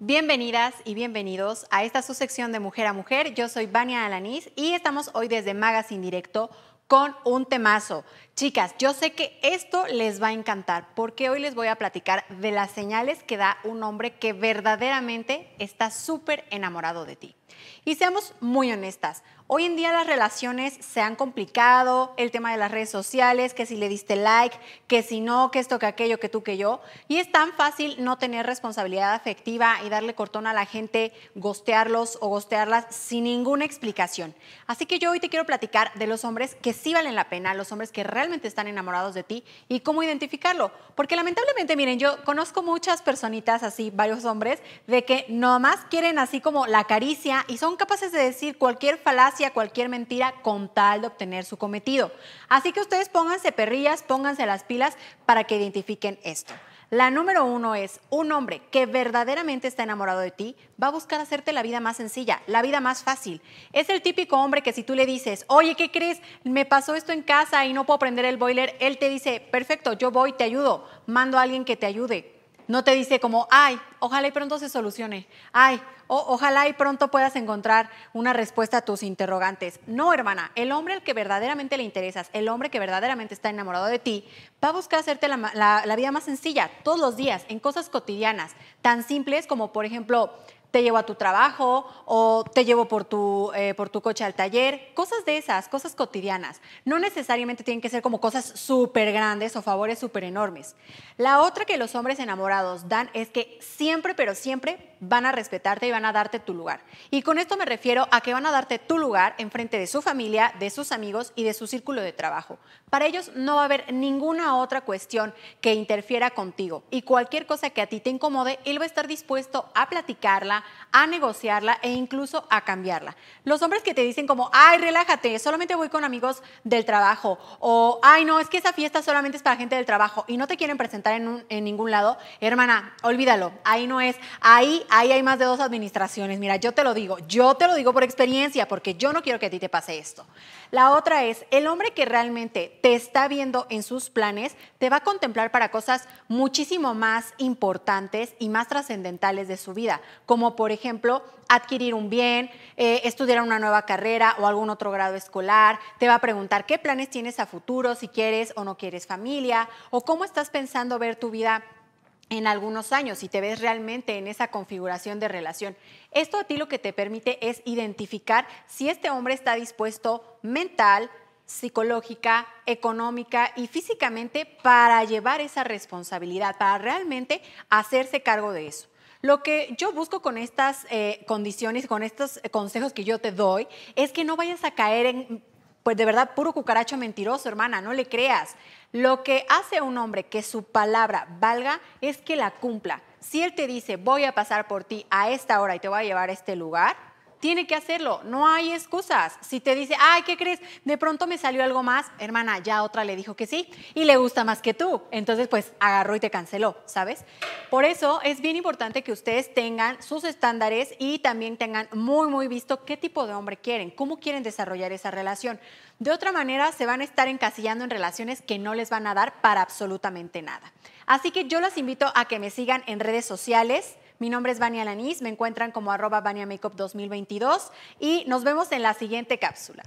Bienvenidas y bienvenidos a esta su sección de Mujer a Mujer. Yo soy Vania Alaniz y estamos hoy desde Magazine Directo con un temazo. Chicas, yo sé que esto les va a encantar porque hoy les voy a platicar de las señales que da un hombre que verdaderamente está súper enamorado de ti. Y seamos muy honestas, hoy en día las relaciones se han complicado, el tema de las redes sociales, que si le diste like, que si no, que esto, que aquello, que tú, que yo. Y es tan fácil no tener responsabilidad afectiva y darle cortón a la gente, gostearlos o gostearlas sin ninguna explicación. Así que yo hoy te quiero platicar de los hombres que valen la pena, los hombres que realmente están enamorados de ti y cómo identificarlo. Porque lamentablemente, miren, yo conozco muchas personitas así, varios hombres, de que nomás quieren así como la caricia y son capaces de decir cualquier falacia, cualquier mentira con tal de obtener su cometido. Así que ustedes pónganse perrillas, pónganse las pilas para que identifiquen esto. La número uno es, un hombre que verdaderamente está enamorado de ti va a buscar hacerte la vida más sencilla, la vida más fácil. Es el típico hombre que si tú le dices, oye, ¿qué crees? Me pasó esto en casa y no puedo prender el boiler, él te dice, perfecto, yo voy, te ayudo, mando a alguien que te ayude. No te dice como, ay, ojalá y pronto se solucione. Ay, ojalá y pronto puedas encontrar una respuesta a tus interrogantes. No, hermana, el hombre al que verdaderamente le interesas, el hombre que verdaderamente está enamorado de ti, va a buscar hacerte la, la vida más sencilla todos los días, en cosas cotidianas, tan simples como, por ejemplo, te llevo a tu trabajo o te llevo por tu, eh, por tu coche al taller, cosas de esas, cosas cotidianas. No necesariamente tienen que ser como cosas súper grandes o favores súper enormes. La otra que los hombres enamorados dan es que siempre, pero siempre van a respetarte y van a darte tu lugar. Y con esto me refiero a que van a darte tu lugar en de su familia, de sus amigos y de su círculo de trabajo. Para ellos no va a haber ninguna otra cuestión que interfiera contigo y cualquier cosa que a ti te incomode, él va a estar dispuesto a platicarla, a negociarla e incluso a cambiarla. Los hombres que te dicen como, ay, relájate, solamente voy con amigos del trabajo o, ay, no, es que esa fiesta solamente es para gente del trabajo y no te quieren presentar en, en ningún lado, hermana, olvídalo, ahí no es, ahí ahí hay más de dos administraciones. Mira, yo te lo digo, yo te lo digo por experiencia, porque yo no quiero que a ti te pase esto. La otra es, el hombre que realmente te está viendo en sus planes, te va a contemplar para cosas muchísimo más importantes y más trascendentales de su vida, como por ejemplo adquirir un bien, eh, estudiar una nueva carrera o algún otro grado escolar, te va a preguntar qué planes tienes a futuro, si quieres o no quieres familia, o cómo estás pensando ver tu vida en algunos años si te ves realmente en esa configuración de relación. Esto a ti lo que te permite es identificar si este hombre está dispuesto mental, psicológica, económica y físicamente para llevar esa responsabilidad, para realmente hacerse cargo de eso. Lo que yo busco con estas eh, condiciones, con estos consejos que yo te doy, es que no vayas a caer en pues de verdad, puro cucaracho mentiroso, hermana, no le creas. Lo que hace a un hombre que su palabra valga es que la cumpla. Si él te dice, voy a pasar por ti a esta hora y te voy a llevar a este lugar, tiene que hacerlo, no hay excusas. Si te dice, ay, ¿qué crees? De pronto me salió algo más, hermana, ya otra le dijo que sí y le gusta más que tú. Entonces, pues agarró y te canceló, ¿sabes? Por eso es bien importante que ustedes tengan sus estándares y también tengan muy, muy visto qué tipo de hombre quieren, cómo quieren desarrollar esa relación. De otra manera, se van a estar encasillando en relaciones que no les van a dar para absolutamente nada. Así que yo las invito a que me sigan en redes sociales, mi nombre es Vania Lanís, me encuentran como arroba Vania Makeup 2022 y nos vemos en la siguiente cápsula.